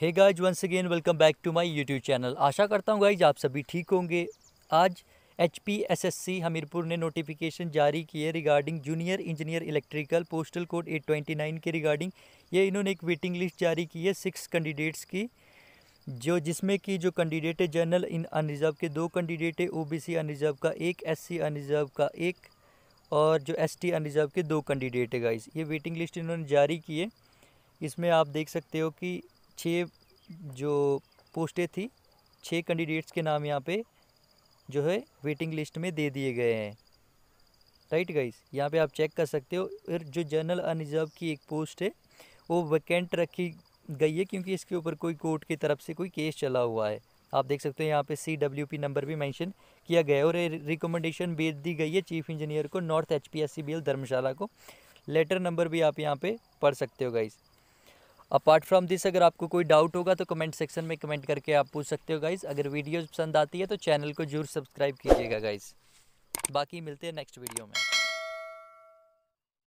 hey guys once again welcome back to my YouTube channel आशा करता हूँ guys आप सभी ठीक होंगे आज H P S S C Hamirpur ने नोटिफिकेशन जारी किए regarding junior engineer electrical postal code 829 के रिगार्डिंग ये इन्होंने एक वेटिंग लिस्ट जारी की है सिक्स कैंडिडेट्स की जो जिसमें कि जो कैंडिडेट है जनरल इन अनरिजर्व के दो कैंडिडेट है ओ बी का एक एस अनरिजर्व का एक और जो एस टी के दो कैंडिडेट है गाइज ये वेटिंग लिस्ट इन्होंने जारी की है इसमें आप देख सकते हो कि छः जो पोस्टें थी छः कैंडिडेट्स के नाम यहाँ पे जो है वेटिंग लिस्ट में दे दिए गए हैं राइट गाइस यहाँ पे आप चेक कर सकते हो फिर जो जनरल अनरिजर्व की एक पोस्ट है वो वैकेंट रखी गई है क्योंकि इसके ऊपर कोई कोर्ट की तरफ से कोई केस चला हुआ है आप देख सकते हो यहाँ पे सी डब्ल्यू पी नंबर भी मेंशन किया गया है और रिकमेंडेशन भेज दी गई है चीफ इंजीनियर को north H P S C B L Dharamshala को लेटर नंबर भी आप यहाँ पर पढ़ सकते हो गाइज़ अपार्ट फ्रॉम दिस अगर आपको कोई डाउट होगा तो कमेंट सेक्शन में कमेंट करके आप पूछ सकते हो गाइज़ अगर वीडियोज़ पसंद आती है तो चैनल को जरूर सब्सक्राइब कीजिएगा गाइज़ बाकी मिलते हैं नेक्स्ट वीडियो में